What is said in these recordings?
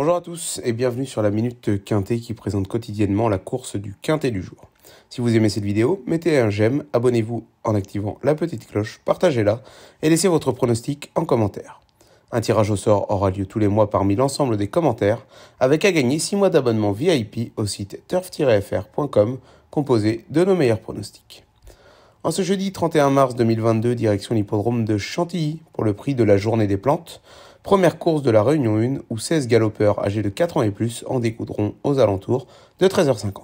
Bonjour à tous et bienvenue sur la Minute Quintet qui présente quotidiennement la course du Quintet du jour. Si vous aimez cette vidéo, mettez un j'aime, abonnez-vous en activant la petite cloche, partagez-la et laissez votre pronostic en commentaire. Un tirage au sort aura lieu tous les mois parmi l'ensemble des commentaires, avec à gagner 6 mois d'abonnement VIP au site turf-fr.com composé de nos meilleurs pronostics. En ce jeudi 31 mars 2022, direction l'hippodrome de Chantilly pour le prix de la journée des plantes. Première course de la Réunion 1 où 16 galopeurs âgés de 4 ans et plus en découdront aux alentours de 13h50.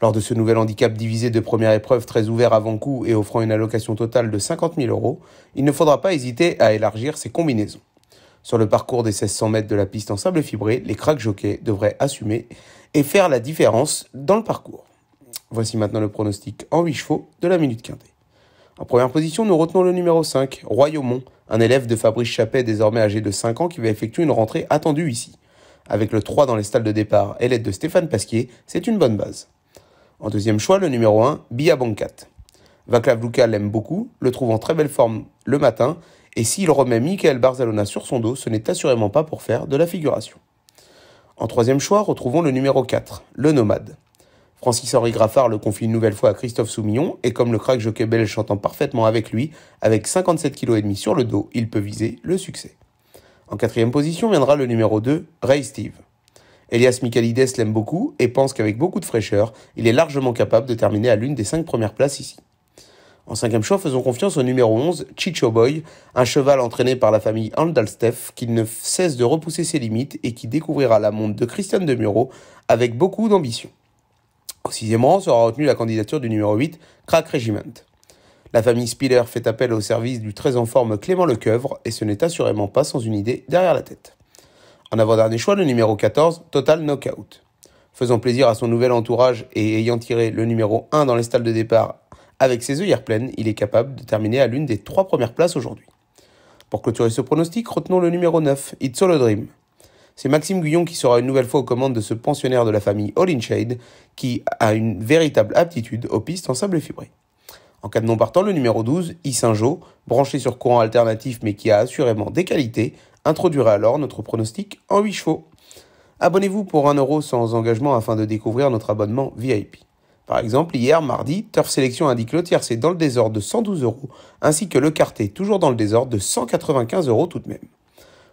Lors de ce nouvel handicap divisé de première épreuve très ouvert avant coup et offrant une allocation totale de 50 000 euros, il ne faudra pas hésiter à élargir ses combinaisons. Sur le parcours des 1600 mètres de la piste en sable fibré, les cracks jockeys devraient assumer et faire la différence dans le parcours. Voici maintenant le pronostic en 8 chevaux de la minute quintée. En première position, nous retenons le numéro 5, Royaumont, un élève de Fabrice Chappet, désormais âgé de 5 ans, qui va effectuer une rentrée attendue ici. Avec le 3 dans les stalles de départ et l'aide de Stéphane Pasquier, c'est une bonne base. En deuxième choix, le numéro 1, Bia Bancat. Vaclav Luka l'aime beaucoup, le trouve en très belle forme le matin, et s'il remet Michael Barzalona sur son dos, ce n'est assurément pas pour faire de la figuration. En troisième choix, retrouvons le numéro 4, le nomade. Francis-Henri Graffard le confie une nouvelle fois à Christophe Soumillon, et comme le crack jockey belge chantant parfaitement avec lui, avec 57,5 kg sur le dos, il peut viser le succès. En quatrième position viendra le numéro 2, Ray Steve. Elias Michalides l'aime beaucoup et pense qu'avec beaucoup de fraîcheur, il est largement capable de terminer à l'une des cinq premières places ici. En cinquième choix, faisons confiance au numéro 11, Chicho Boy, un cheval entraîné par la famille Andalstef qui ne cesse de repousser ses limites et qui découvrira la montre de Christian Demuro avec beaucoup d'ambition. Sixièmement, sera retenue la candidature du numéro 8, Crack Regiment. La famille Spiller fait appel au service du très en forme Clément Lecoeuvre et ce n'est assurément pas sans une idée derrière la tête. En avant-dernier choix, le numéro 14, Total Knockout. Faisant plaisir à son nouvel entourage et ayant tiré le numéro 1 dans les stalles de départ avec ses œillères pleines, il est capable de terminer à l'une des trois premières places aujourd'hui. Pour clôturer ce pronostic, retenons le numéro 9, It's All a Dream. C'est Maxime Guyon qui sera une nouvelle fois aux commandes de ce pensionnaire de la famille All in Shade qui a une véritable aptitude aux pistes en sable fibré. En cas de non partant, le numéro 12, saint Saint-Jo, branché sur courant alternatif mais qui a assurément des qualités, introduira alors notre pronostic en 8 chevaux. Abonnez-vous pour 1€ sans engagement afin de découvrir notre abonnement VIP. Par exemple, hier, mardi, Turf Sélection indique le tiercé dans le désordre de 112 euros, ainsi que le quartet toujours dans le désordre de 195 euros tout de même.